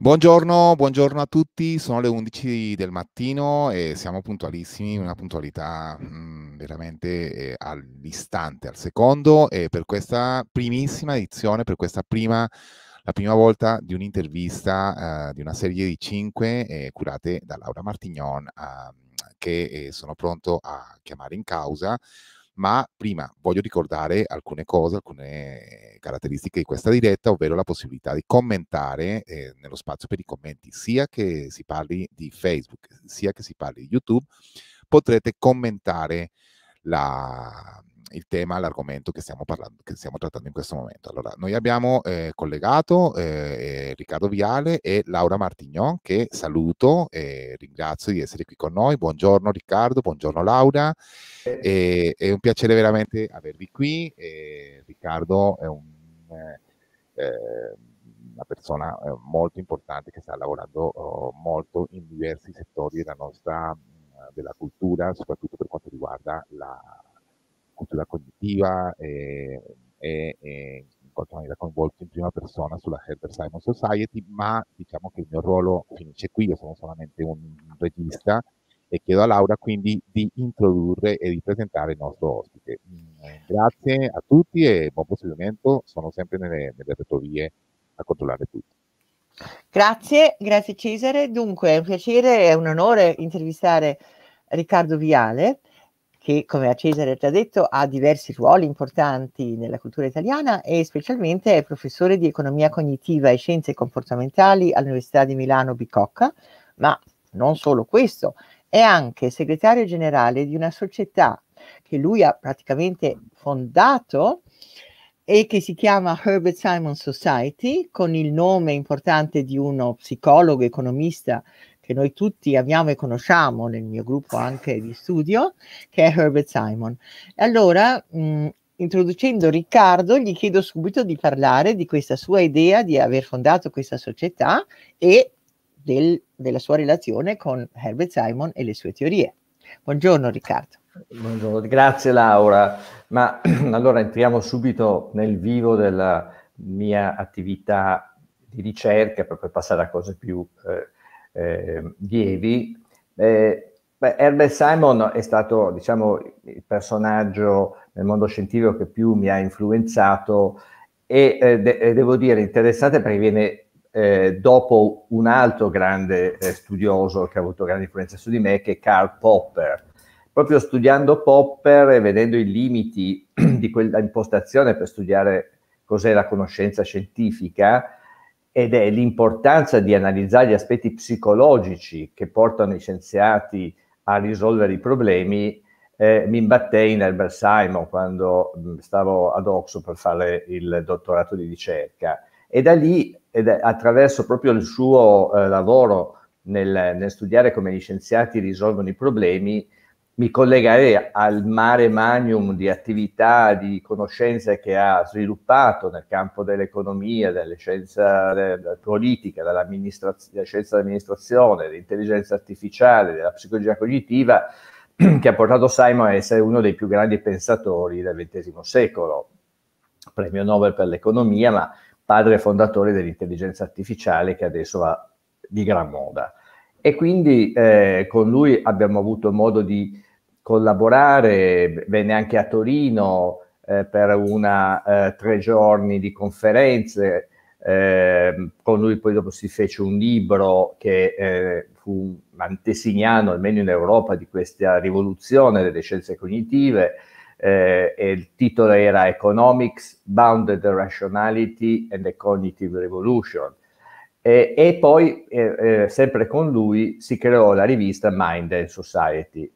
Buongiorno, buongiorno, a tutti, sono le 11 del mattino e siamo puntualissimi, una puntualità mh, mm, veramente eh, all'istante, al secondo e per questa primissima edizione, per questa prima, la prima volta di un'intervista eh, di una serie di cinque eh, curate da Laura Martignon ah, che eh, sono pronto a chiamare in causa ma prima voglio ricordare alcune cose, alcune caratteristiche di questa diretta, ovvero la possibilità di commentare eh, nello spazio per i commenti, sia che si parli di Facebook, sia che si parli di YouTube, potrete commentare la, il tema, l'argomento che stiamo, parlando, che stiamo trattando in questo momento. Allora, noi abbiamo eh, collegato eh, Riccardo Viale e Laura Martignon, che saluto e ringrazio di essere qui con noi. Buongiorno Riccardo, buongiorno Laura, eh. e, è un piacere veramente avervi qui. E Riccardo è un, eh, ehm, una persona eh, molto importante che sta lavorando oh, molto in diversi settori della nostra della cultura, soprattutto per quanto riguarda la, cultura cognitiva e, eh, e, e in qualche maniera coinvolto in prima persona sulla Herbert Simon Society, ma diciamo che il mio ruolo finisce qui, io sono solamente un regista e chiedo a Laura quindi di introdurre e di presentare il nostro ospite. Mm, grazie a tutti e buon proseguimento, sono sempre nelle, nelle retrovie a controllare tutto. Grazie, grazie Cesare. Dunque è un piacere, e un onore intervistare Riccardo Viale che, come a Cesare ha già detto, ha diversi ruoli importanti nella cultura italiana e specialmente è professore di economia cognitiva e scienze comportamentali all'Università di Milano Bicocca, ma non solo questo, è anche segretario generale di una società che lui ha praticamente fondato e che si chiama Herbert Simon Society, con il nome importante di uno psicologo, economista che noi tutti amiamo e conosciamo nel mio gruppo anche di studio, che è Herbert Simon. Allora, mh, mm, introducendo Riccardo, gli chiedo subito di parlare di questa sua idea di aver fondato questa società e del, della sua relazione con Herbert Simon e le sue teorie. Buongiorno Riccardo. Buongiorno, grazie Laura. Ma allora entriamo subito nel vivo della mia attività di ricerca proprio passare a cose più eh, eh, lievi. Eh, Herbert Simon è stato diciamo, il personaggio nel mondo scientifico che più mi ha influenzato e eh, de- eh, devo dire interessante perché viene eh, dopo un altro grande eh, studioso che ha avuto grande influenza su di me, che è Karl Popper. Proprio studiando Popper e vedendo i limiti di quella impostazione per studiare cos'è la conoscenza scientifica, ed è l'importanza di analizzare gli aspetti psicologici che portano i scienziati a risolvere i problemi. Eh, mi imbattei in Albert Simon quando mm, stavo ad Oxford per fare il dottorato di ricerca e da lì, ed attraverso proprio il suo eh, lavoro nel, nel, studiare come gli scienziati risolvono i problemi, mi collegherei al mare magnum di attività, di conoscenze che ha sviluppato nel campo dell'economia, delle scienze politiche, della scienza dell'amministrazione, dell'intelligenza artificiale, della psicologia cognitiva, che ha portato Simon a essere uno dei più grandi pensatori del XX secolo. Premio Nobel per l'economia, ma padre fondatore dell'intelligenza artificiale che adesso va di gran moda. E quindi eh, con lui abbiamo avuto modo di collaborare, venne anche a Torino eh, per una, eh, tre giorni di conferenze, eh, con lui poi dopo si fece un libro che eh, fu antesignano, almeno in Europa, di questa rivoluzione delle scienze cognitive, eh, e il titolo era Economics, Bounded Rationality and the Cognitive Revolution. E, e poi, eh, sempre con lui, si creò la rivista Mind and Society,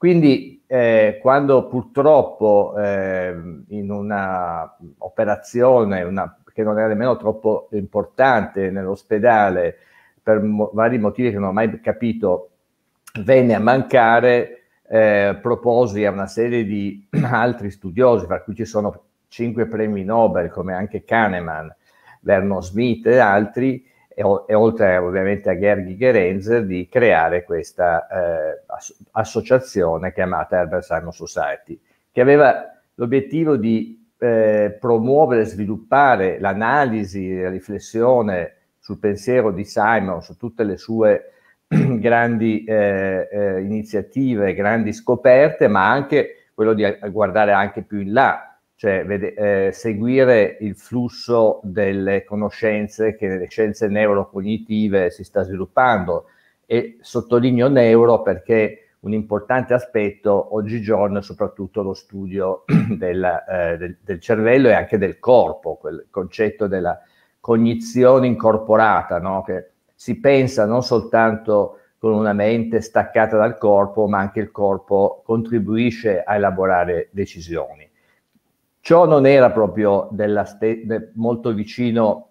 quindi eh, quando purtroppo eh, in un'operazione che non era nemmeno troppo importante nell'ospedale, per mo vari motivi che non ho mai capito, venne a mancare, eh, proposi a una serie di altri studiosi, fra cui ci sono cinque premi Nobel come anche Kahneman, Vernon Smith e altri, e, e oltre ovviamente a Gerghi Gerenzer di creare questa eh, associazione chiamata Herbert Simon Society, che aveva l'obiettivo di eh, promuovere e sviluppare l'analisi, la riflessione sul pensiero di Simon, su tutte le sue grandi eh, eh, iniziative, grandi scoperte, ma anche quello di guardare anche più in là cioè vede, eh, seguire il flusso delle conoscenze che nelle scienze neurocognitive si sta sviluppando e sottolineo neuro perché un importante aspetto oggigiorno è soprattutto lo studio della, eh, del, del, cervello e anche del corpo, quel concetto della cognizione incorporata, no? che si pensa non soltanto con una mente staccata dal corpo, ma anche il corpo contribuisce a elaborare decisioni. Ciò non era proprio ste- molto vicino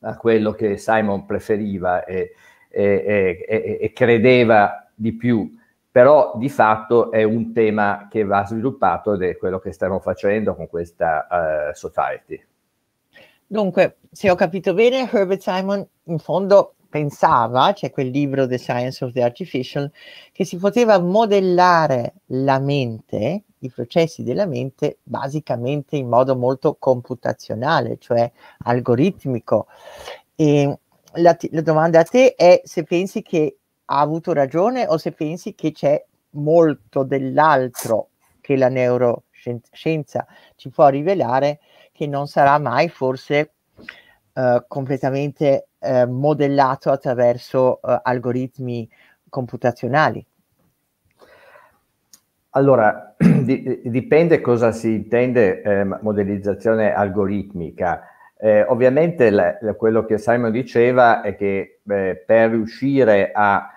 a quello che Simon preferiva e, e, e, e credeva di più, però di fatto è un tema che va sviluppato ed è quello che stiamo facendo con questa uh, society. Dunque, se ho capito bene, Herbert Simon in fondo pensava, c'è quel libro The Science of the Artificial, che si poteva modellare la mente, i processi della mente, basicamente in modo molto computazionale, cioè algoritmico. E la, t- la domanda a te è se pensi che ha avuto ragione o se pensi che c'è molto dell'altro che la neuroscienza ci può rivelare che non sarà mai forse eh, completamente eh, modellato attraverso eh, algoritmi computazionali? Allora, di, dipende cosa si intende ehm, modellizzazione algoritmica. Eh, ovviamente la, la, quello che Simon diceva è che per riuscire a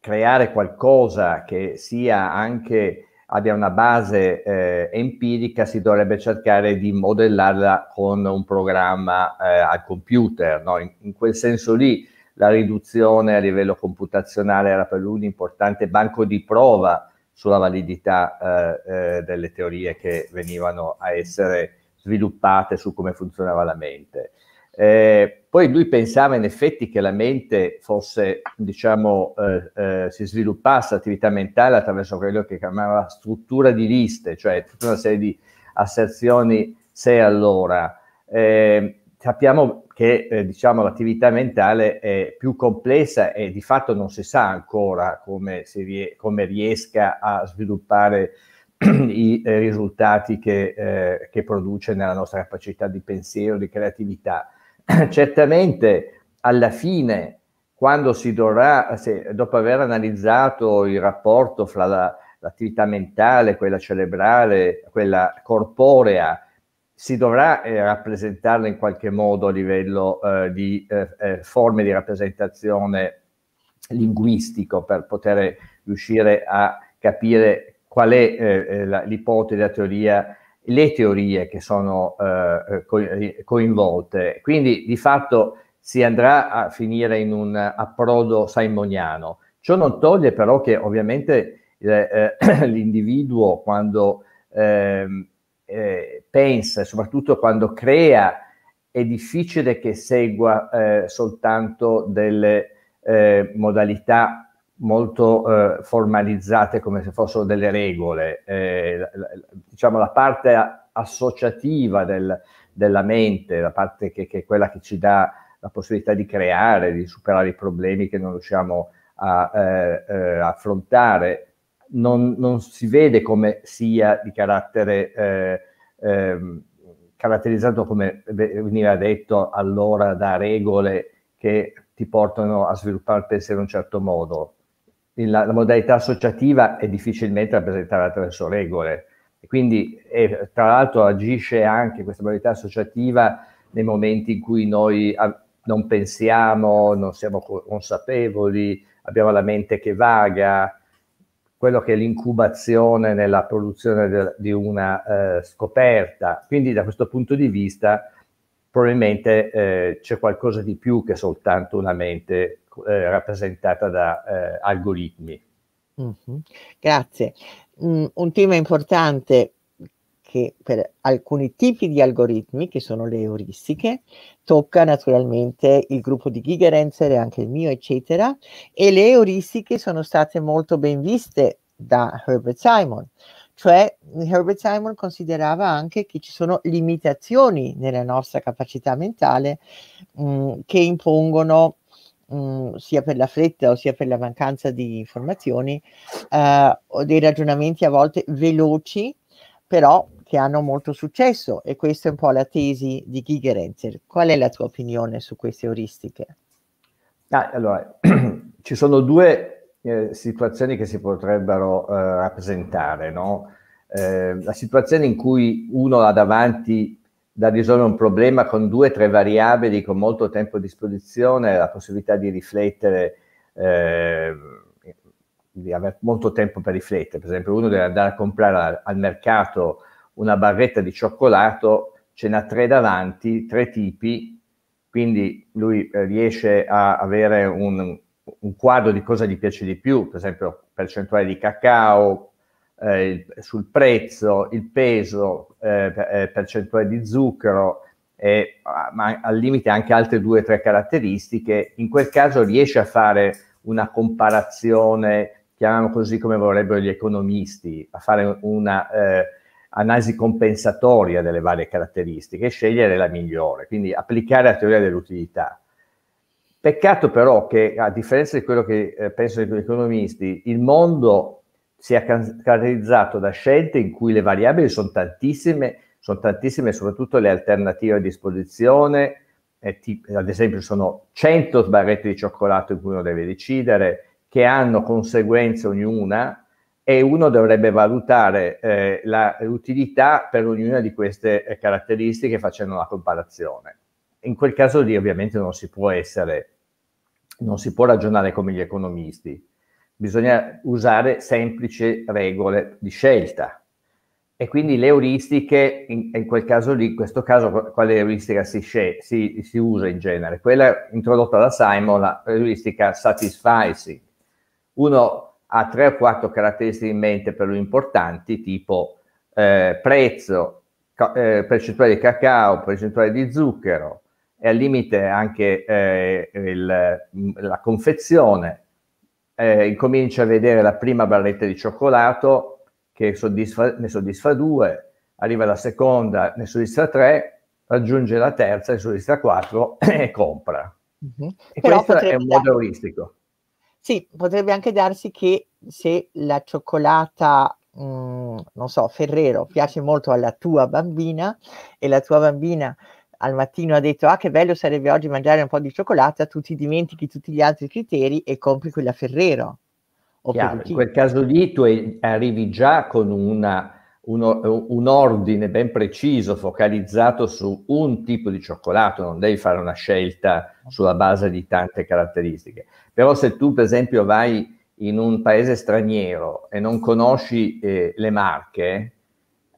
creare qualcosa che sia anche abbia una base eh, empirica, si dovrebbe cercare di modellarla con un programma eh, al computer. No? In, in, quel senso lì la riduzione a livello computazionale era per lui un importante banco di prova sulla validità eh, eh delle teorie che venivano a essere sviluppate su come funzionava la mente. Eh, poi lui pensava in effetti che la mente fosse, diciamo, eh, eh, si sviluppasse attività mentale attraverso quello che chiamava struttura di liste, cioè tutta una serie di asserzioni se allora. Ehm, sappiamo che eh, diciamo, l'attività mentale è più complessa e di fatto non si sa ancora come, ries- come riesca a sviluppare i eh, risultati che, eh, che produce nella nostra capacità di pensiero, di creatività certamente alla fine, quando si dovrà, se, dopo aver analizzato il rapporto fra la, l'attività mentale, quella cerebrale, quella corporea, si dovrà eh, rappresentarla in qualche modo a livello eh, di eh, eh forme di rappresentazione linguistico per poter riuscire a capire qual è eh, eh, la, l'ipotesi, la teoria le teorie che sono eh, eh co- eh, coinvolte. Quindi di fatto si andrà a finire in un approdo saimoniano. Ciò non toglie però che ovviamente eh, eh, l'individuo quando ehm, eh, pensa, e soprattutto quando crea, è difficile che segua soltanto delle modalità molto eh, formalizzate come se fossero delle regole. Eh, la, diciamo la parte associativa del, della mente, la parte che, che, è quella che ci dà la possibilità di creare, di superare i problemi che non riusciamo a eh, eh affrontare, non, non, si vede come sia di carattere eh, ehm, caratterizzato come veniva detto allora da regole che ti portano a sviluppare il pensiero in un certo modo la, la, modalità associativa è difficilmente rappresentata attraverso regole. E quindi, e, tra l'altro, agisce anche questa modalità associativa nei momenti in cui noi a, non pensiamo, non siamo consapevoli, abbiamo la mente che vaga, quello che è l'incubazione nella produzione de, di una eh, scoperta. Quindi da questo punto di vista probabilmente eh, c'è qualcosa di più che soltanto una mente eh, rappresentata da eh, algoritmi. Mm-hmm. Grazie. Mm, un tema importante che per alcuni tipi di algoritmi, che sono le euristiche, tocca naturalmente il gruppo di Gigerenzer e anche il mio, eccetera, e le euristiche sono state molto ben viste da Herbert Simon. Cioè Herbert Simon considerava anche che ci sono limitazioni nella nostra capacità mentale mh, mm, che impongono Mm, sia per la fretta o sia per la mancanza di informazioni, eh, dei ragionamenti a volte veloci, però che hanno molto successo e questa è un po' la tesi di Gigerenzer. Qual è la tua opinione su queste euristiche? Ah, allora, ci sono due eh, situazioni che si potrebbero eh, rappresentare, no? eh, la situazione in cui uno ha davanti da risolvere un problema con due o tre variabili, con molto tempo a disposizione, la possibilità di riflettere, eh, di avere molto tempo per riflettere. Per esempio, uno deve andare a comprare al mercato una barretta di cioccolato, ce n'ha tre davanti, tre tipi, quindi lui eh, riesce a avere un, un quadro di cosa gli piace di più, per esempio percentuale di cacao, eh, sul prezzo, il peso, eh, eh percentuale di zucchero, eh, ma al limite anche altre due o tre caratteristiche, in quel caso riesce a fare una comparazione, chiamiamo così come vorrebbero gli economisti, a fare una eh, analisi compensatoria delle varie caratteristiche e scegliere la migliore, quindi applicare la teoria dell'utilità. Peccato però che, a differenza di quello che eh, pensano gli economisti, il mondo si è caratterizzato da scelte in cui le variabili sono tantissime, sono tantissime soprattutto le alternative a disposizione, eh, ti, ad esempio sono 100 sbarretti di cioccolato in cui uno deve decidere, che hanno conseguenze ognuna e uno dovrebbe valutare eh, la, l'utilità per ognuna di queste eh, caratteristiche facendo una comparazione. In quel caso lì ovviamente non si può essere, non si può ragionare come gli economisti, bisogna usare semplici regole di scelta. E quindi le euristiche, in, in quel caso lì, in questo caso, quale euristica si, si, si usa in genere? Quella introdotta da Simon, la euristica satisficing. Uno ha tre o quattro caratteristiche in mente per lui importanti, tipo eh, prezzo, eh, percentuale di cacao, percentuale di zucchero e al limite anche eh, il, la confezione, eh, incominci a vedere la prima barretta di cioccolato che soddisfa, ne soddisfa due, arriva la seconda, ne soddisfa tre, raggiunge la terza, ne soddisfa quattro e compra. Uh-huh. E Però questo è un modo dar- euristico. Sì, potrebbe anche darsi che se la cioccolata, mh, mm, non so, Ferrero piace molto alla tua bambina e la tua bambina al mattino ha detto ah che bello sarebbe oggi mangiare un po' di cioccolata, tu ti dimentichi tutti gli altri criteri e compri quella Ferrero. Chiaro, in quel caso lì tu arrivi già con una, un, un, ordine ben preciso, focalizzato su un tipo di cioccolato, non devi fare una scelta sulla base di tante caratteristiche. Però se tu per esempio vai in un paese straniero e non conosci eh, le marche,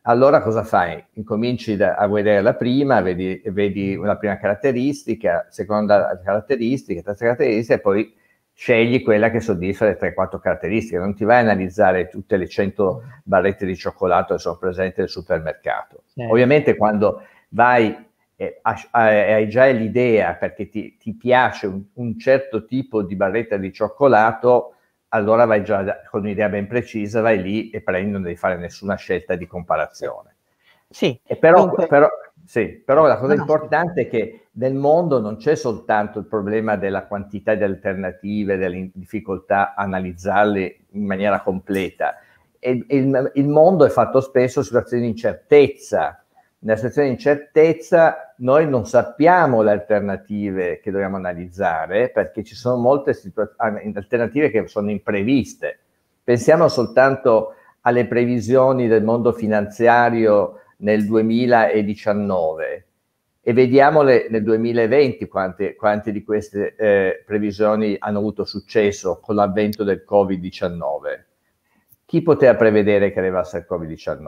allora cosa fai? Incominci da, a vedere la prima, vedi, vedi la prima caratteristica, seconda caratteristica, terza caratteristica e poi scegli quella che soddisfa le 3-4 caratteristiche. Non ti vai a analizzare tutte le 100 barrette di cioccolato che sono presenti nel supermercato. Certo. Ovviamente quando vai eh, hai già l'idea perché ti, ti piace un, un certo tipo di barretta di cioccolato, allora vai già con un'idea ben precisa, vai lì e prendi, non devi fare nessuna scelta di comparazione. Sì, e però, dunque... però, sì, però la cosa no, importante no. è che nel mondo non c'è soltanto il problema della quantità di alternative, della difficoltà a analizzarle in maniera completa. Il, il, il mondo è fatto spesso in situazioni di incertezza, nella situazione di incertezza noi non sappiamo le alternative che dobbiamo analizzare perché ci sono molte situa- ah, alternative che sono impreviste. Pensiamo soltanto alle previsioni del mondo finanziario nel 2019 e vediamole nel 2020 quante, quante di queste eh, previsioni hanno avuto successo con l'avvento del Covid-19 chi poteva prevedere che arrivasse il Covid-19?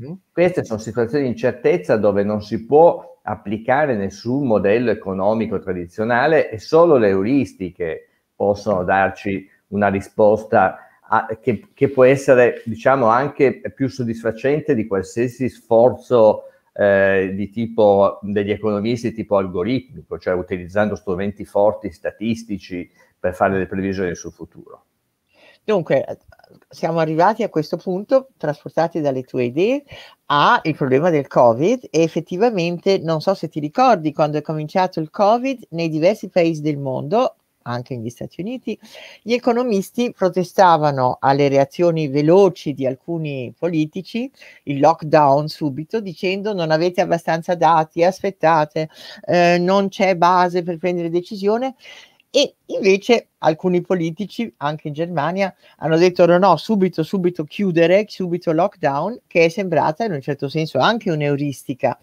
Mm-hmm. Queste sono situazioni di incertezza dove non si può applicare nessun modello economico tradizionale e solo le euristiche possono darci una risposta a, che, che, può essere diciamo anche più soddisfacente di qualsiasi sforzo eh, di tipo degli economisti tipo algoritmico, cioè utilizzando strumenti forti statistici per fare le previsioni sul futuro. Dunque, siamo arrivati a questo punto, trasportati dalle tue idee, al problema del Covid e effettivamente non so se ti ricordi quando è cominciato il Covid nei diversi paesi del mondo anche negli Stati Uniti, gli economisti protestavano alle reazioni veloci di alcuni politici, il lockdown subito, dicendo non avete abbastanza dati, aspettate, eh, non c'è base per prendere decisione e invece alcuni politici, anche in Germania, hanno detto no, no, subito, subito chiudere, subito lockdown, che è sembrata in un certo senso anche un'euristica.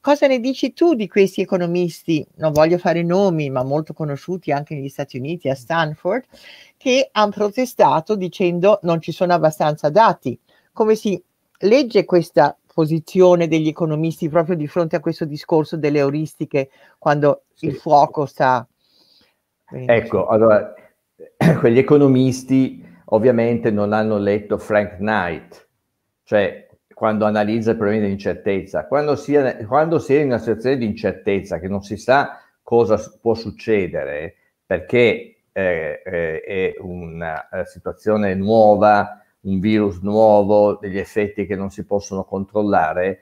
Cosa ne dici tu di questi economisti, non voglio fare nomi, ma molto conosciuti anche negli Stati Uniti, a Stanford, che hanno protestato dicendo non ci sono abbastanza dati? Come si legge questa posizione degli economisti proprio di fronte a questo discorso delle euristiche quando sì. il fuoco sta Ecco, allora, quegli economisti ovviamente non hanno letto Frank Knight, cioè quando analizza il problema dell'incertezza. Quando si, è, quando si è in una situazione di incertezza che non si sa cosa può succedere, perché eh, eh è una eh, situazione nuova, un virus nuovo, degli effetti che non si possono controllare,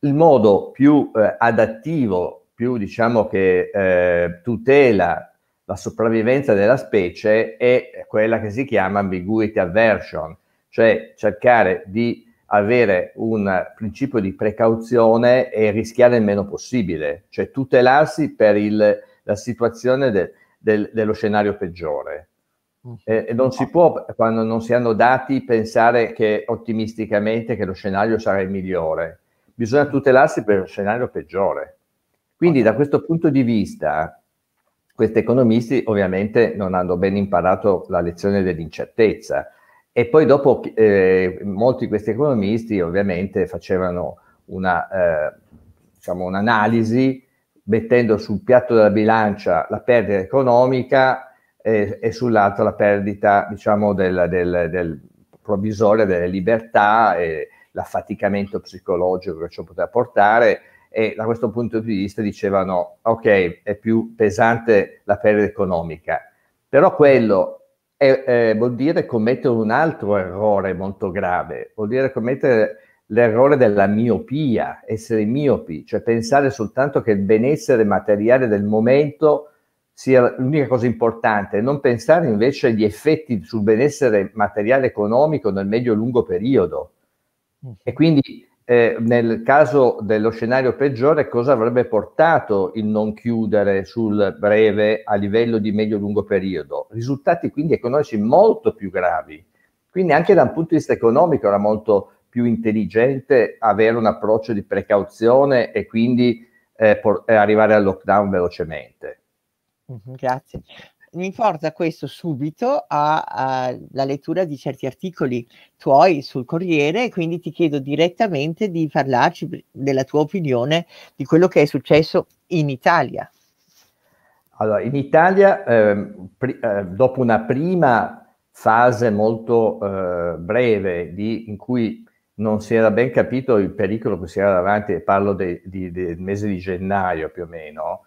il modo più eh, adattivo, più diciamo che eh, tutela la sopravvivenza della specie è quella che si chiama ambiguity aversion, cioè cercare di avere un principio di precauzione e rischiare il meno possibile, cioè tutelarsi per il, la situazione de, de, dello scenario peggiore. E, e non si può, quando non si hanno dati, pensare che ottimisticamente che lo scenario sarà il migliore. Bisogna tutelarsi per lo scenario peggiore. Quindi da questo punto di vista questi economisti ovviamente non hanno ben imparato la lezione dell'incertezza. E poi dopo eh, molti di questi economisti ovviamente facevano una, eh, diciamo, un'analisi mettendo sul piatto della bilancia la perdita economica eh, e sull'altro la perdita diciamo, del, del, del provvisoria delle libertà, e l'affaticamento psicologico che ciò poteva portare e da questo punto di vista dicevano ok è più pesante la perdita economica però quello è, eh, vuol dire commettere un altro errore molto grave vuol dire commettere l'errore della miopia essere miopi cioè pensare soltanto che il benessere materiale del momento sia l'unica cosa importante non pensare invece agli effetti sul benessere materiale economico nel medio lungo periodo mm. e quindi eh, nel caso dello scenario peggiore cosa avrebbe portato il non chiudere sul breve a livello di medio-lungo periodo. Risultati quindi economici molto più gravi. Quindi anche da un punto di vista economico era molto più intelligente avere un approccio di precauzione e quindi eh, por- arrivare al lockdown velocemente. Mm-hmm, grazie mi porta questo subito alla lettura di certi articoli tuoi sul Corriere e quindi ti chiedo direttamente di parlarci della tua opinione di quello che è successo in Italia. Allora, in Italia, eh, pri- eh, dopo una prima fase molto eh, breve di, in cui non si era ben capito il pericolo che si era davanti, parlo del mese di gennaio più o meno,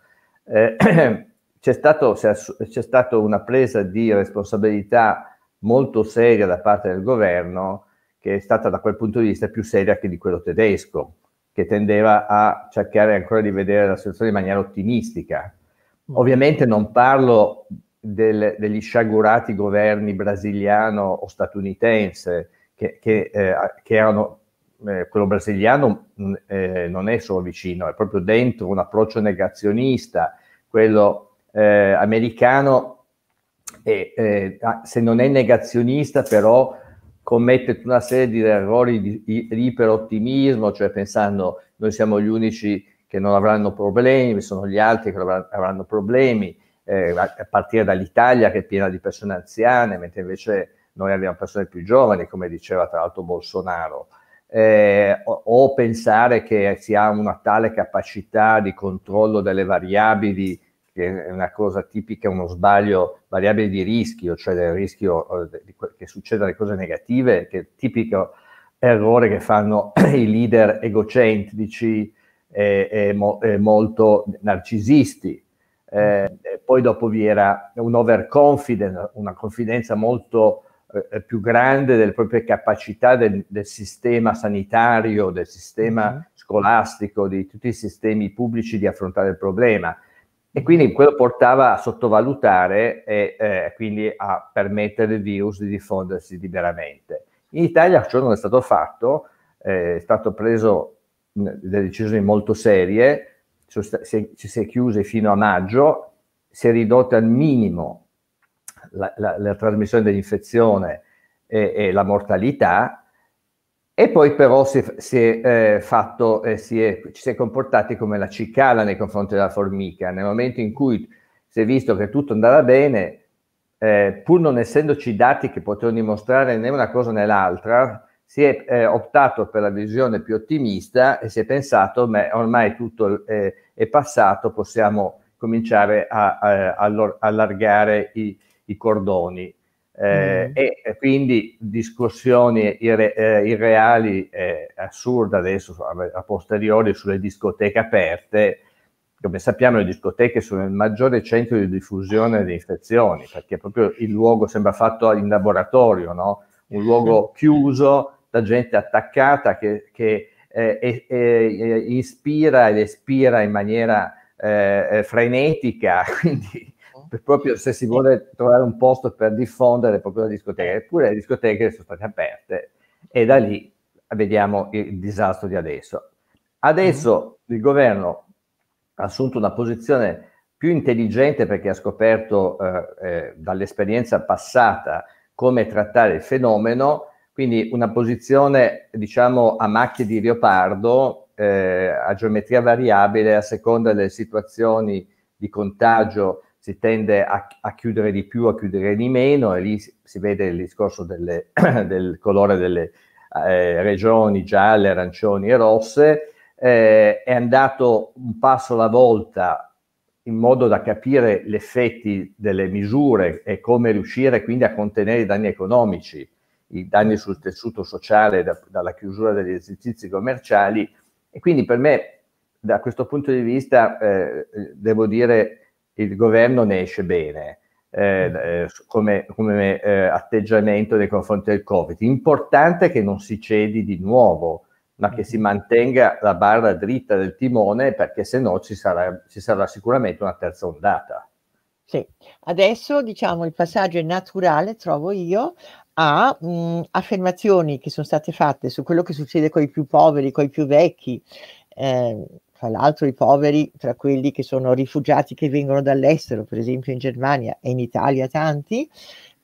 eh, eh c'è, stato, c'è stata una presa di responsabilità molto seria da parte del governo che è stata da quel punto di vista più seria che di quello tedesco, che tendeva a cercare ancora di vedere la situazione in maniera ottimistica. Mm. Ovviamente non parlo del, degli sciagurati governi brasiliano o statunitense, che, che, eh, che erano, eh, quello brasiliano mm, eh, non è solo vicino, è proprio dentro un approccio negazionista, quello eh, americano e eh, se non è negazionista però commette una serie di errori di, di, di iperottimismo, cioè pensando noi siamo gli unici che non avranno problemi, sono gli altri che avranno problemi, eh, a partire dall'Italia che è piena di persone anziane, mentre invece noi abbiamo persone più giovani, come diceva tra l'altro Bolsonaro. Eh, o, o, pensare che si ha una tale capacità di controllo delle variabili che è una cosa tipica, uno sbaglio variabile di rischio, cioè del rischio eh, che succedano le cose negative, che è il tipico errore che fanno i leader egocentrici e, e, mo, e molto narcisisti. Eh, poi dopo vi era un overconfidence, una confidenza molto eh, più grande delle proprie capacità del, del sistema sanitario, del sistema mm-hmm. scolastico, di tutti i sistemi pubblici di affrontare il problema e quindi quello portava a sottovalutare e eh, quindi a permettere il virus di diffondersi liberamente. In Italia ciò non è stato fatto, eh, è stato preso delle decisioni molto serie, ci si, si è chiuse fino a maggio, si è ridotta al minimo la, la, la trasmissione dell'infezione e, e la mortalità e poi però si è, si è, eh, fatto, eh, si è, ci si è comportati come la cicala nei confronti della formica. Nel momento in cui si è visto che tutto andava bene, eh, pur non essendoci dati che potevano dimostrare né una cosa né l'altra, si è eh, optato per la visione più ottimista e si è pensato, beh, ormai tutto eh, è passato, possiamo cominciare a, a, eh, a allargare i, i cordoni. Eh, mm. E quindi discussioni irre, eh, irreali e eh, assurde adesso a posteriori sulle discoteche aperte. Come sappiamo le discoteche sono il maggiore centro di diffusione delle infezioni, perché proprio il luogo sembra fatto in laboratorio, no? un luogo mm. chiuso da gente attaccata che, che eh, ispira ed espira in maniera eh, eh, frenetica, quindi per proprio se si vuole trovare un posto per diffondere proprio la discoteca, eppure le discoteche sono state aperte e da lì vediamo il disastro di adesso. Adesso mm-hmm. il governo ha assunto una posizione più intelligente perché ha scoperto eh, eh, dall'esperienza passata come trattare il fenomeno, quindi una posizione diciamo a macchie di leopardo, eh, a geometria variabile a seconda delle situazioni di contagio si tende a, a, chiudere di più, a chiudere di meno e lì si, si vede il discorso delle, del colore delle eh, regioni gialle, arancioni e rosse, eh, è andato un passo alla volta in modo da capire gli effetti delle misure e come riuscire quindi a contenere i danni economici, i danni sul tessuto sociale da, dalla chiusura degli esercizi commerciali e quindi per me da questo punto di vista eh, devo dire il governo ne esce bene. Eh, mm. eh, come, come eh, atteggiamento nei confronti del Covid. Importante che non si cedi di nuovo, ma che si mm-hmm. mantenga la barra dritta del timone perché se no ci sarà, ci sarà sicuramente una terza ondata. Sì, adesso diciamo il passaggio è naturale, trovo io, a mh, mm, affermazioni che sono state fatte su quello che succede con i più poveri, con i più vecchi, eh, fra l'altro i poveri tra quelli che sono rifugiati che vengono dall'estero, per esempio in Germania e in Italia tanti,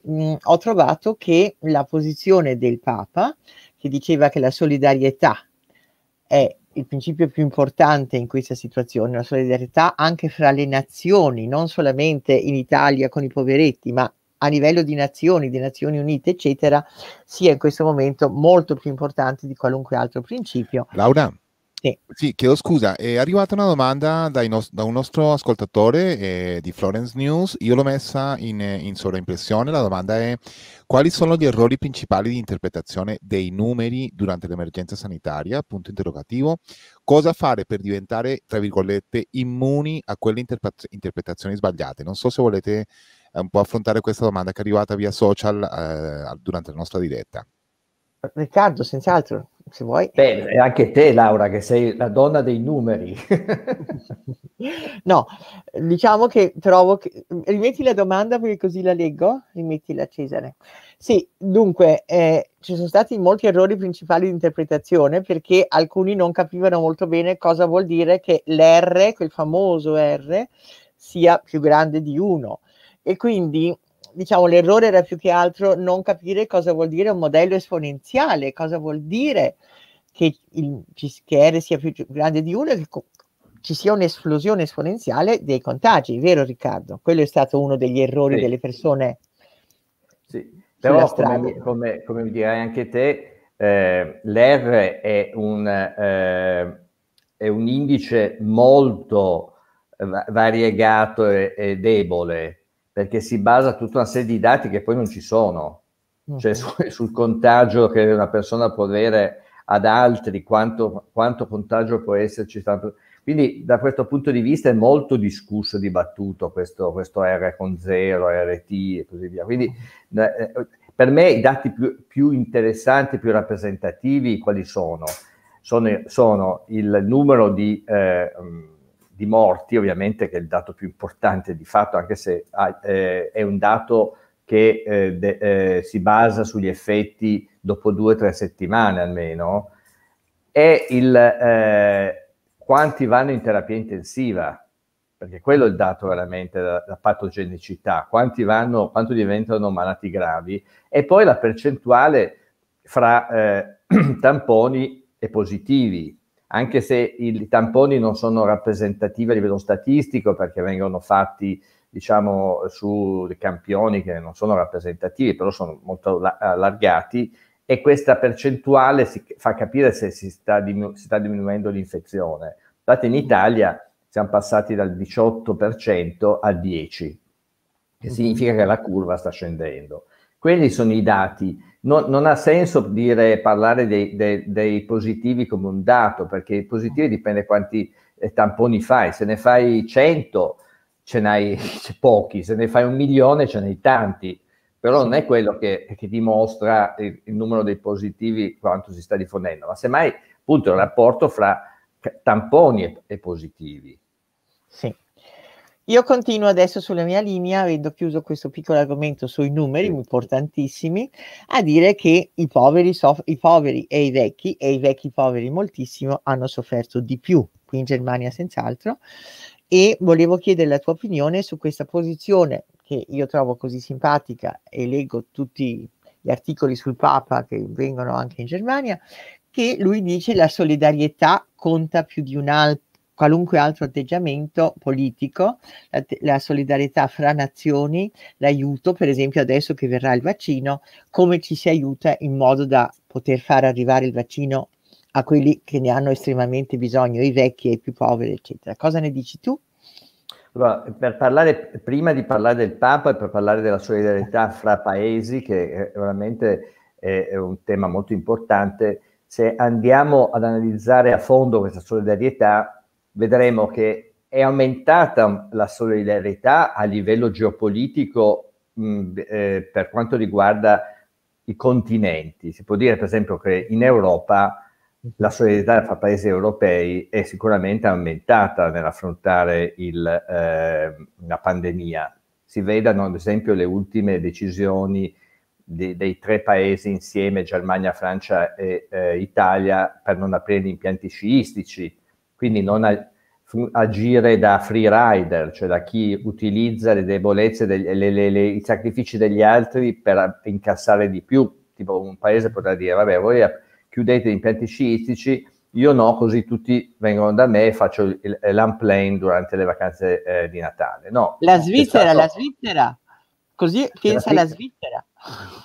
mh, mm, ho trovato che la posizione del Papa, che diceva che la solidarietà è il principio più importante in questa situazione, la solidarietà anche fra le nazioni, non solamente in Italia con i poveretti, ma a livello di nazioni, di Nazioni Unite, eccetera, sia in questo momento molto più importante di qualunque altro principio. Laura, sì. chiedo scusa, è arrivata una domanda nos- da un nostro ascoltatore eh, di Florence News, io l'ho messa in, in sovraimpressione, la domanda è quali sono gli errori principali di interpretazione dei numeri durante l'emergenza sanitaria? Punto interrogativo. Cosa fare per diventare, tra virgolette, immuni a quelle interpa- interpretazioni sbagliate? Non so se volete eh, un po' affrontare questa domanda che è arrivata via social eh, durante la nostra diretta. Riccardo, senz'altro, se vuoi. Beh, e anche te, Laura, che sei la donna dei numeri. no, diciamo che trovo che... Rimetti la domanda perché così la leggo, rimettila la Cesare. Sì, dunque, eh, ci sono stati molti errori principali di interpretazione perché alcuni non capivano molto bene cosa vuol dire che l'R, quel famoso R, sia più grande di 1. E quindi diciamo, l'errore era più che altro non capire cosa vuol dire un modello esponenziale, cosa vuol dire che, il, che R sia più grande di 1 e che ci sia un'esplosione esponenziale dei contagi, vero Riccardo? Quello è stato uno degli errori sì. delle persone. Sì, però come, come, come, mi dirai anche te, eh, l'R è un, eh, è un, indice molto variegato e, e debole perché si basa tutta una serie di dati che poi non ci sono, mm. cioè su, sul contagio che una persona può avere ad altri, quanto, quanto contagio può esserci. Tanto. Quindi da questo punto di vista è molto discusso, dibattuto questo, questo R con 0, RT e così via. Quindi mm. eh, per me i dati più, più, interessanti, più rappresentativi, quali sono? Sono, sono il numero di... Eh, di morti, ovviamente che è il dato più importante di fatto, anche se ah, eh, è un dato che eh, de, eh, si basa sugli effetti dopo due o tre settimane almeno, è il, eh, quanti vanno in terapia intensiva, perché quello è il dato veramente, la, la patogenicità, quanti vanno, quanto diventano malati gravi, e poi la percentuale fra eh, tamponi e positivi, anche se i tamponi non sono rappresentativi a livello statistico perché vengono fatti diciamo su campioni che non sono rappresentativi, però sono molto allargati e questa percentuale si fa capire se si sta, diminu- si sta diminuendo l'infezione. Infatti in Italia siamo passati dal 18% al 10%, che significa mm-hmm. che la curva sta scendendo. Quelli sono i dati. Non, non ha senso dire, parlare dei, dei, dei, positivi come un dato, perché i positivi dipende quanti eh, tamponi fai. Se ne fai 100, ce n'hai pochi, se ne fai un milione, ce n'hai tanti. Però non è quello che, che dimostra il, il numero dei positivi quanto si sta diffondendo, ma semmai appunto il rapporto fra tamponi e, e positivi. Sì, io continuo adesso sulla mia linea, avendo chiuso questo piccolo argomento sui numeri importantissimi, a dire che i poveri, soff- i poveri e i vecchi, e i vecchi poveri moltissimo, hanno sofferto di più, qui in Germania senz'altro, e volevo chiedere la tua opinione su questa posizione che io trovo così simpatica e leggo tutti gli articoli sul Papa che vengono anche in Germania, che lui dice la solidarietà conta più di un'altra qualunque altro atteggiamento politico, la, la, solidarietà fra nazioni, l'aiuto, per esempio adesso che verrà il vaccino, come ci si aiuta in modo da poter far arrivare il vaccino a quelli che ne hanno estremamente bisogno, i vecchi e i più poveri, eccetera. Cosa ne dici tu? Allora, per parlare, prima di parlare del Papa e per parlare della solidarietà fra paesi, che è veramente è un tema molto importante, se andiamo ad analizzare a fondo questa solidarietà, vedremo che è aumentata la solidarietà a livello geopolitico mh, eh, per quanto riguarda i continenti. Si può dire per esempio che in Europa la solidarietà fra paesi europei è sicuramente aumentata nell'affrontare il, eh, la pandemia. Si vedano ad esempio le ultime decisioni di, dei tre paesi insieme, Germania, Francia e eh, Italia, per non aprire gli impianti sciistici quindi non a, agire da free rider, cioè da chi utilizza le debolezze, degli, le, le, le, i sacrifici degli altri per incassare di più. Tipo un paese potrà dire, vabbè, voi chiudete gli impianti sciistici, io no, così tutti vengono da me e faccio l'unplane durante le vacanze eh, di Natale. No, la Svizzera, stato... Cioè, la Svizzera, così pensa la Svizzera.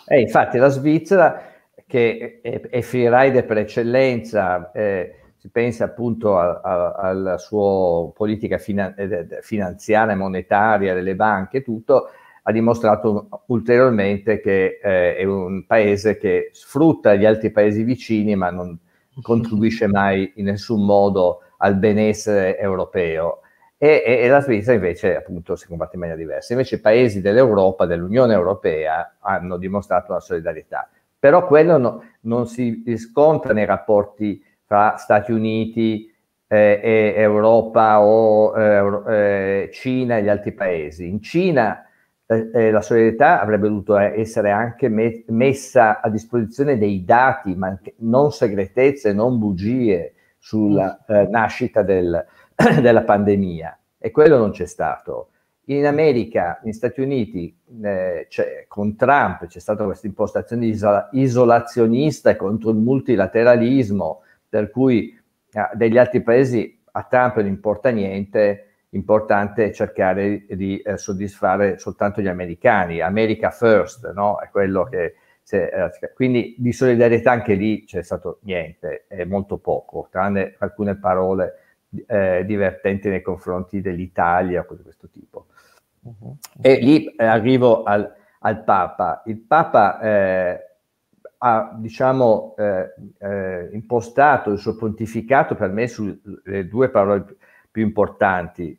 E eh, infatti la Svizzera, che è, è free per eccellenza, eh, si pensa appunto alla sua politica finan- eh, finanziaria, monetaria delle banche tutto, ha dimostrato ulteriormente che eh, è un paese che sfrutta gli altri paesi vicini ma non contribuisce mai in nessun modo al benessere europeo. E, e, e la Svizzera invece appunto si combatte in maniera diversa. Invece i paesi dell'Europa, dell'Unione Europea, hanno dimostrato una solidarietà. Però quello no, non si riscontra nei rapporti tra Stati Uniti eh, e Europa o eh, eh, Cina e gli altri paesi. In Cina eh, eh la solidarietà avrebbe dovuto eh, essere anche me- messa a disposizione dei dati, ma non segretezze, non bugie sulla nascita del, della pandemia e quello non c'è stato. In America, negli Stati Uniti, eh, con Trump c'è stata questa impostazione isolazionista contro il multilateralismo per cui ah, degli altri paesi a Trump non importa niente, importante è cercare di eh, soddisfare soltanto gli americani, America first, no? È quello che se, eh, quindi di solidarietà anche lì c'è stato niente, è molto poco, tranne alcune parole eh, divertenti nei confronti dell'Italia, cose di questo tipo. Uh-huh. E lì eh, arrivo al, al, Papa. Il Papa eh, ha diciamo, eh, eh, impostato il suo pontificato per me sulle due parole più importanti.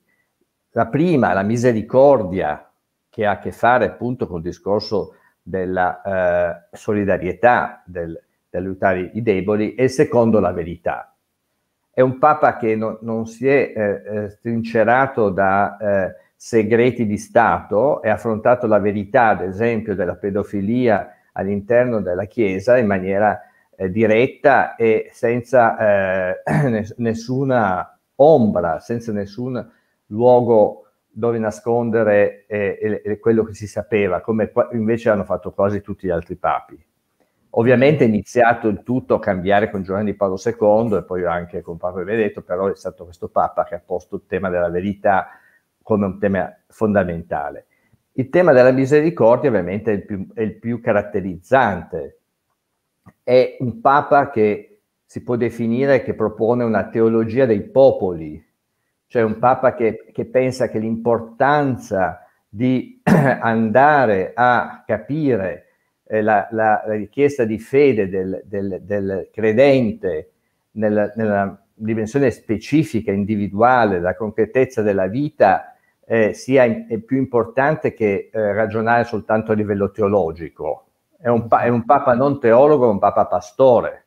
La prima, la misericordia, che ha a che fare appunto col discorso della eh, solidarietà, del, dell'aiutare i deboli, e il secondo, la verità. È un Papa che no, non si è eh, eh, trincerato da eh, segreti di Stato e ha affrontato la verità, ad esempio, della pedofilia all'interno della Chiesa in maniera eh, diretta e senza eh, nessuna ombra, senza nessun luogo dove nascondere eh, quello che si sapeva, come invece hanno fatto quasi tutti gli altri papi. Ovviamente è iniziato il tutto a cambiare con Giovanni Paolo II e poi anche con Papa Benedetto, però è stato questo Papa che ha posto il tema della verità come un tema fondamentale. Il tema della misericordia ovviamente è il più, è il più caratterizzante. È un Papa che si può definire che propone una teologia dei popoli, cioè un Papa che, che pensa che l'importanza di andare a capire eh, la, la, la, richiesta di fede del, del, del credente nella, nella dimensione specifica, individuale, la concretezza della vita, eh, sia in, più importante che eh, ragionare soltanto a livello teologico. È un, è un papa non teologo, è un papa pastore.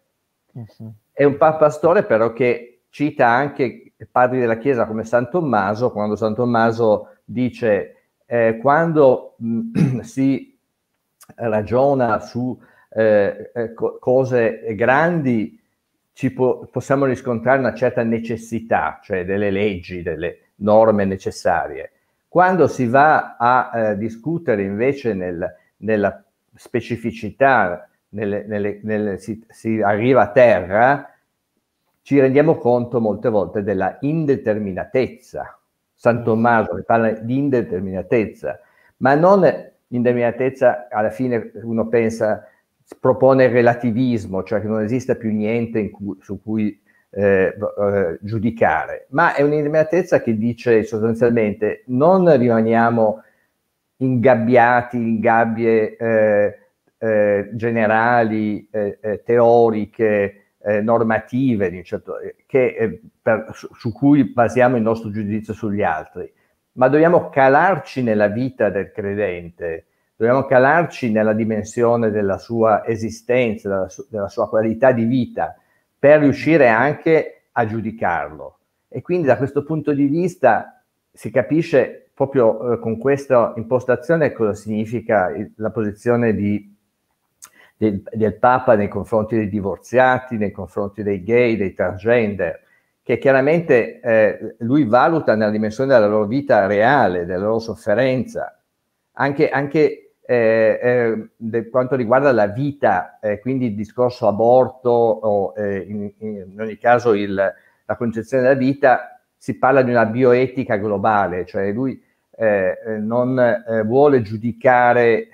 Uh-huh. È un papa pastore però che cita anche padri della Chiesa come San Tommaso, quando San Tommaso dice eh, quando mh, si ragiona su eh, eh, co- cose grandi, ci po- possiamo riscontrare una certa necessità, cioè delle leggi, delle, norme necessarie. Quando si va a eh, discutere invece nel, nella specificità, nelle, nelle, nelle, si, si arriva a terra, ci rendiamo conto molte volte della indeterminatezza. San mm. Tommaso parla di indeterminatezza, ma non indeterminatezza alla fine uno pensa propone relativismo, cioè che non esista più niente cui, su cui eh, eh, giudicare, ma è un'indeterminatezza che dice sostanzialmente non rimaniamo ingabbiati in gabbie eh, eh, generali, eh, eh, teoriche, normative, certo, che, per, su, su cui basiamo il nostro giudizio sugli altri, ma dobbiamo calarci nella vita del credente, dobbiamo calarci nella dimensione della sua esistenza, della, su, della sua qualità di vita per riuscire anche a giudicarlo. E quindi da questo punto di vista si capisce proprio eh, con questa impostazione cosa significa il, la posizione di, del, del, Papa nei confronti dei divorziati, nei confronti dei gay, dei transgender, che chiaramente eh, lui valuta nella dimensione della loro vita reale, della loro sofferenza, anche, anche eh, eh, per quanto riguarda la vita, eh, quindi il discorso aborto o eh, in, in, ogni caso il, la concezione della vita, si parla di una bioetica globale, cioè lui eh, eh, non vuole giudicare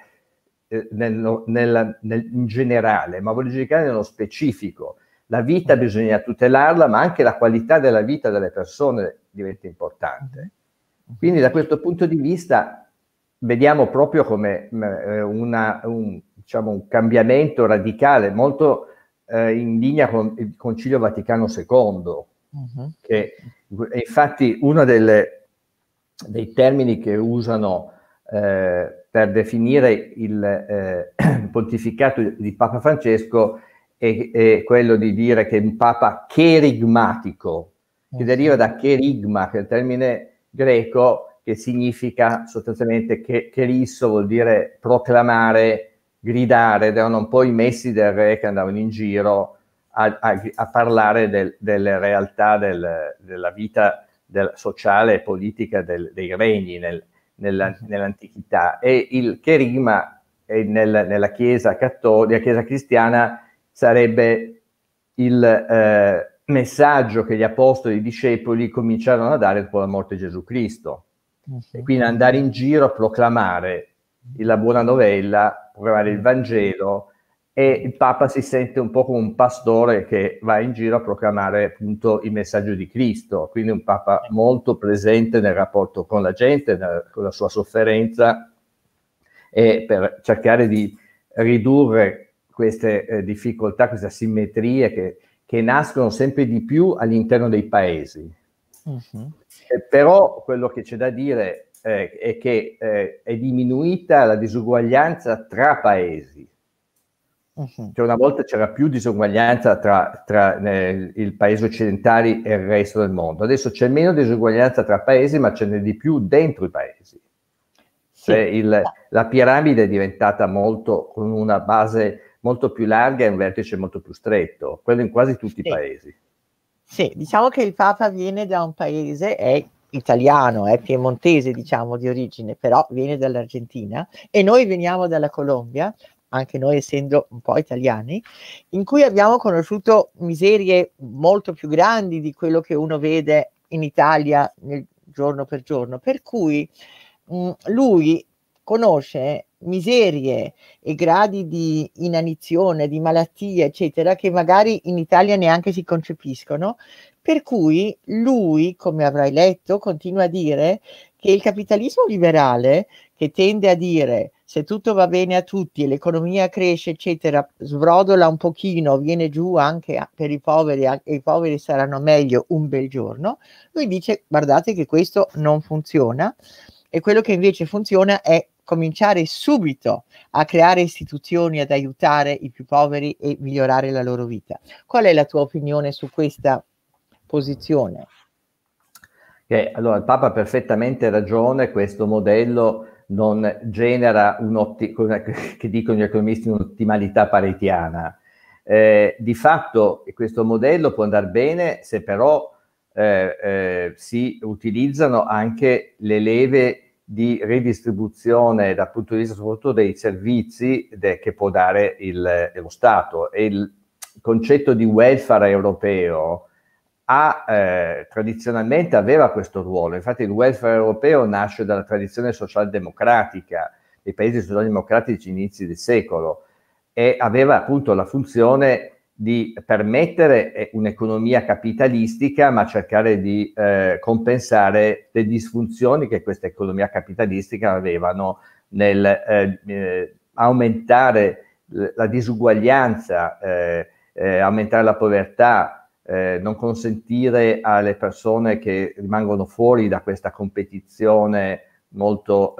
nel, nel, nel, in generale, ma vuole giudicare nello specifico. La vita bisogna tutelarla, ma anche la qualità della vita delle persone diventa importante. Mm-hmm. Quindi da questo punto di vista vediamo proprio come mm, eh, una, un, diciamo, un, cambiamento radicale molto eh, in linea con il Concilio Vaticano II, uh-huh. Mm-hmm. che infatti uno delle, dei termini che usano eh, per definire il eh, pontificato di Papa Francesco è, è, quello di dire che è un Papa cherigmatico, che mm-hmm. deriva da cherigma, che è il termine greco che significa sostanzialmente che, che risso vuol dire proclamare, gridare, ed erano un po' i messi del re che andavano in giro a, a, a parlare del, delle realtà del, della vita del, sociale e politica dei regni nel, nella, nell'antichità. E il cherima nel, nella chiesa cattolica, chiesa cristiana, sarebbe il eh, messaggio che gli apostoli i discepoli cominciarono a dare dopo la morte di Gesù Cristo e quindi andare in giro a proclamare la buona novella, proclamare il Vangelo e il Papa si sente un po' come un pastore che va in giro a proclamare appunto il messaggio di Cristo, quindi un Papa molto presente nel rapporto con la gente, nel, con la sua sofferenza e per cercare di ridurre queste eh, difficoltà, queste asimmetrie che, che nascono sempre di più all'interno dei paesi Uh-huh. però quello che c'è da dire eh, è che eh, è diminuita la disuguaglianza tra paesi. Uh-huh. Cioè una volta c'era più disuguaglianza tra, tra eh, il paese occidentale e il resto del mondo, adesso c'è meno disuguaglianza tra paesi, ma ce n'è di più dentro i paesi. Sì. Cioè il, la piramide è diventata molto con una base molto più larga e un vertice molto più stretto, quello in quasi tutti sì. i paesi. Sì, diciamo che il Papa viene da un paese, è italiano, è piemontese diciamo di origine, però viene dall'Argentina e noi veniamo dalla Colombia, anche noi essendo un po' italiani, in cui abbiamo conosciuto miserie molto più grandi di quello che uno vede in Italia nel, giorno per giorno, per cui mh, lui conosce miserie e gradi di inanizione, di malattie, eccetera, che magari in Italia neanche si concepiscono. Per cui lui, come avrai letto, continua a dire che il capitalismo liberale, che tende a dire se tutto va bene a tutti e l'economia cresce, eccetera, sbrodola un pochino, viene giù anche per i poveri e i poveri saranno meglio un bel giorno, lui dice guardate che questo non funziona e quello che invece funziona è cominciare subito a creare istituzioni ad aiutare i più poveri e migliorare la loro vita. Qual è la tua opinione su questa posizione? Eh, allora, il Papa ha perfettamente ragione, questo modello non genera un'ottimalità, che dicono gli economisti, un'ottimalità paretiana. Eh, di fatto questo modello può andare bene se però eh, eh, si utilizzano anche le leve di ridistribuzione dal punto di vista soprattutto dei servizi de, che può dare il, lo Stato. E il concetto di welfare europeo ha, eh, tradizionalmente aveva questo ruolo. Infatti il welfare europeo nasce dalla tradizione socialdemocratica dei paesi socialdemocratici inizi del secolo e aveva appunto la funzione di permettere eh, un'economia capitalistica, ma cercare di eh, compensare le disfunzioni che questa economia capitalistica avevano nel eh, eh aumentare la disuguaglianza, eh, eh, aumentare la povertà, non consentire alle persone che rimangono fuori da questa competizione molto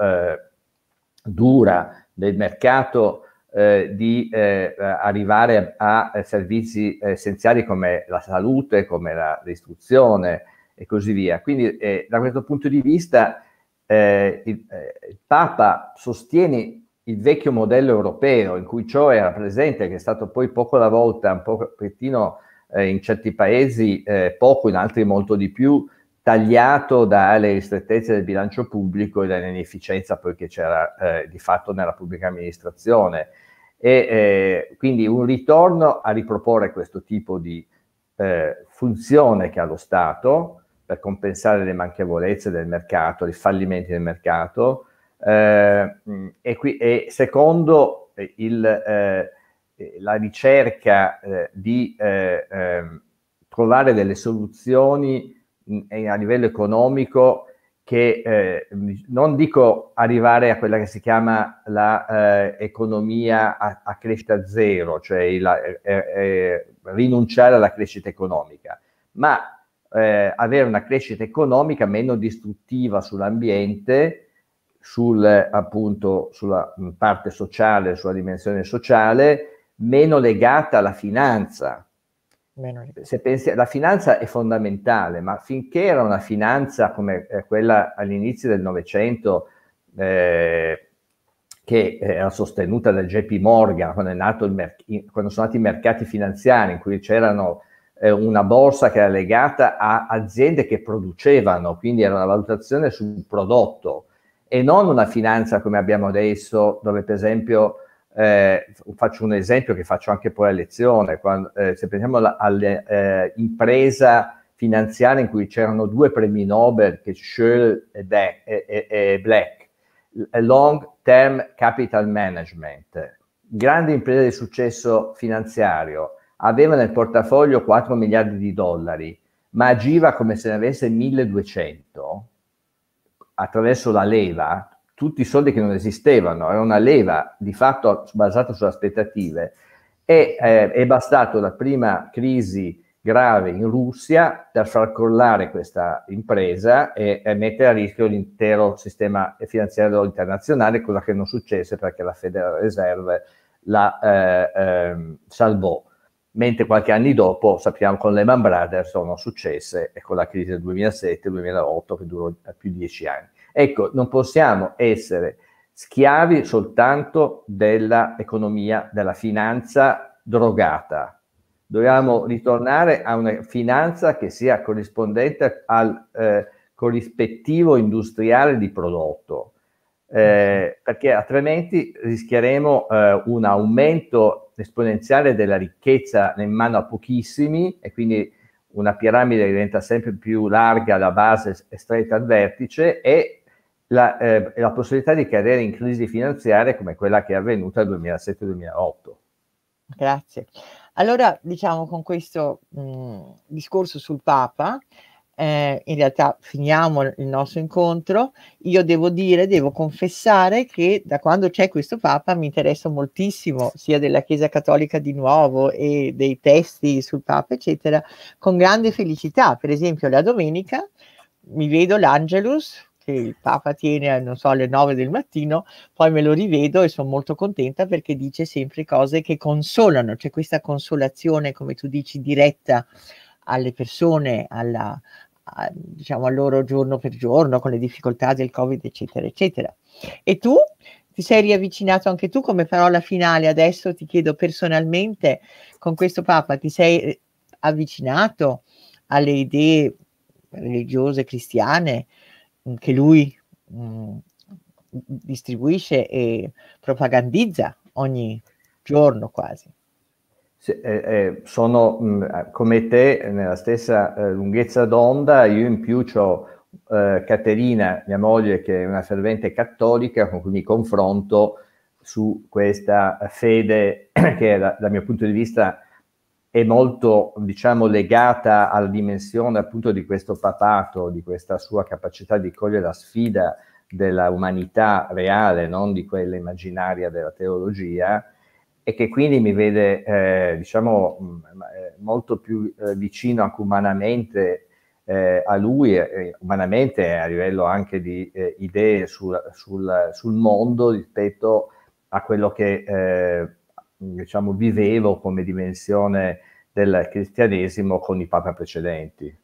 dura del mercato eh, di eh, eh, arrivare a, eh, servizi essenziali come la salute, come l'istruzione e così via. Quindi da questo punto di vista il, il Papa sostiene il vecchio modello europeo in cui ciò era presente, che è stato poi poco alla volta, un pochettino eh, in certi paesi eh, poco, in altri molto di più, tagliato dalle ristrettezze del bilancio pubblico e dall'inefficienza poi che c'era eh, di fatto nella pubblica amministrazione. E eh, quindi un ritorno a riproporre questo tipo di eh, funzione che ha lo Stato per compensare le manchevolezze del mercato, i fallimenti del mercato. Eh, mm, e, qui, e, secondo eh, il, eh, eh, la ricerca di ehm, trovare delle soluzioni mh, mm, a livello economico che eh, non dico arrivare a quella che si chiama l'economia eh, a, a, crescita zero, cioè la, eh, eh, rinunciare alla crescita economica, ma avere una crescita economica meno distruttiva sull'ambiente, sul, appunto, sulla parte sociale, sulla dimensione sociale, meno legata alla finanza, Pensi, la finanza è fondamentale, ma finché era una finanza come eh, quella all'inizio del Novecento, eh, che era sostenuta da JP Morgan quando, quando, sono nati i mercati finanziari, in cui c'erano eh, una borsa che era legata a aziende che producevano, quindi era una valutazione sul prodotto e non una finanza come abbiamo adesso, dove per esempio eh, faccio un esempio che faccio anche poi a lezione, quando, eh, se pensiamo all'impresa eh, finanziaria in cui c'erano due premi Nobel, che Scholl e Black, Long Term Capital Management, grande impresa di successo finanziario, aveva nel portafoglio 4 miliardi di dollari, ma agiva come se ne avesse 1200 attraverso la leva, tutti i soldi che non esistevano, era una leva di fatto basata su aspettative e eh, è bastato la prima crisi grave in Russia per far crollare questa impresa e, e mettere a rischio l'intero sistema finanziario internazionale, cosa che non successe perché la Federal Reserve la eh, eh, salvò. Mentre qualche anno dopo, sappiamo con Lehman Brothers sono successe e con la crisi del 2007-2008 che durò più di dieci anni. Ecco, non possiamo essere schiavi soltanto dell'economia, della finanza drogata. Dobbiamo ritornare a una finanza che sia corrispondente al eh, corrispettivo industriale di prodotto. Eh, perché altrimenti rischieremo eh, un aumento esponenziale della ricchezza in mano a pochissimi e quindi una piramide diventa sempre più larga alla base e stretta al vertice e la, eh, la possibilità di cadere in crisi finanziaria come quella che è avvenuta nel 2007-2008. Grazie. Allora, diciamo con questo mh, discorso sul Papa, eh, in realtà finiamo il nostro incontro. Io devo dire, devo confessare che da quando c'è questo Papa mi interessa moltissimo sia della Chiesa Cattolica di nuovo e dei testi sul Papa, eccetera, con grande felicità. Per esempio, la domenica mi vedo l'Angelus che il Papa tiene, eh, non so, alle 9 del mattino, poi me lo rivedo e sono molto contenta perché dice sempre cose che consolano, c'è questa consolazione, come tu dici, diretta alle persone, alla, a, diciamo, al loro giorno per giorno, con le difficoltà del Covid, eccetera, eccetera. E tu ti sei riavvicinato anche tu come parola finale, adesso ti chiedo personalmente, con questo Papa, ti sei eh, avvicinato alle idee religiose cristiane? che lui mh, mm, distribuisce e propagandizza ogni giorno quasi. Sì, eh, sono mh, mm, come te nella stessa eh, lunghezza d'onda, io in più ho eh, Caterina, mia moglie, che è una fervente cattolica con cui mi confronto su questa fede che da, dal mio punto di vista è molto, diciamo, legata alla dimensione appunto di questo papato, di questa sua capacità di cogliere la sfida della umanità reale, non di quella immaginaria della teologia, e che quindi mi vede, eh, diciamo, mm, eh, molto più eh, vicino anche umanamente eh, a lui, umanamente a livello anche di eh, idee sul, sul, sul, mondo rispetto a quello che eh, diciamo, vivevo come dimensione del cristianesimo con i papa precedenti.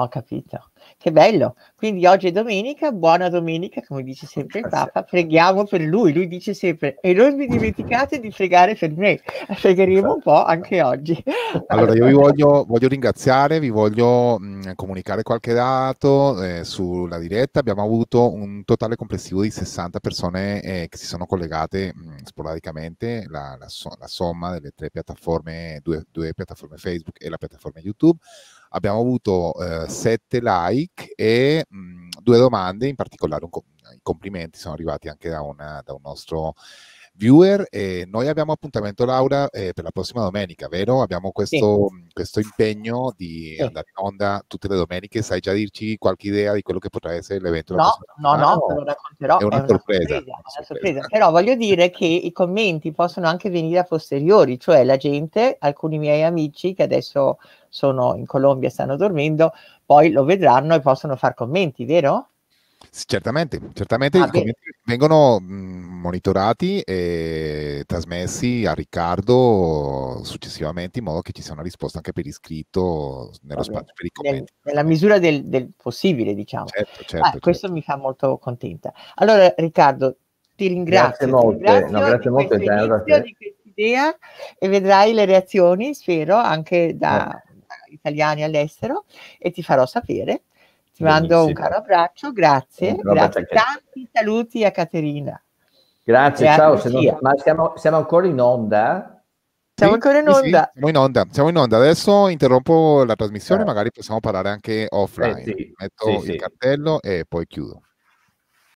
Ho capito. Che bello. Quindi oggi è domenica, buona domenica, come dice sempre il Papa, preghiamo per lui. Lui dice sempre, e non vi dimenticate di pregare per me. Pregheremo un po' esatto. anche oggi. Allora, io vi voglio, voglio ringraziare, vi voglio mh, comunicare qualche dato eh, sulla diretta. Abbiamo avuto un totale complessivo di 60 persone eh, che si sono collegate mh, sporadicamente, la, la, so, la, somma delle tre piattaforme, due, due piattaforme Facebook e la piattaforma YouTube abbiamo avuto eh, like Week e mh, due domande, in particolare un, i complimenti sono arrivati anche da, una, da un nostro viewer e noi abbiamo appuntamento Laura eh, per la prossima domenica, vero? Abbiamo questo, sì. questo impegno di sì. andare in onda tutte le domeniche, sai già dirci qualche idea di quello che potrà essere l'evento? No, no, no, te lo racconterò. È una, è una sorpresa, sorpresa, una sorpresa. però voglio dire che i commenti possono anche venire a posteriori, cioè la gente, alcuni miei amici che adesso sono in Colombia, e stanno dormendo, poi lo vedranno e possono fare commenti, vero? Certamente, certamente ah, vengono monitorati e trasmessi a Riccardo successivamente in modo che ci sia una risposta anche per iscritto nello spazio per i commenti. Nel, nella misura del, del, possibile, diciamo. Certo, certo, ah, certo. Questo certo. mi fa molto contenta. Allora Riccardo, ti ringrazio. Grazie molte, ringrazio no, grazie di questa idea e vedrai le reazioni, spero, anche da... Eh italiani all'estero e ti farò sapere. Ti Benissimo. mando un caro abbraccio, grazie. grazie. Tanti saluti a Caterina. Grazie, grazie ciao. Non, ma siamo, siamo ancora in onda? Siamo ancora in onda. Sì, sì, siamo in onda. siamo in onda. Adesso interrompo la trasmissione, eh. magari possiamo parlare anche eh, offline. Eh sì, Metto il cartello e poi chiudo.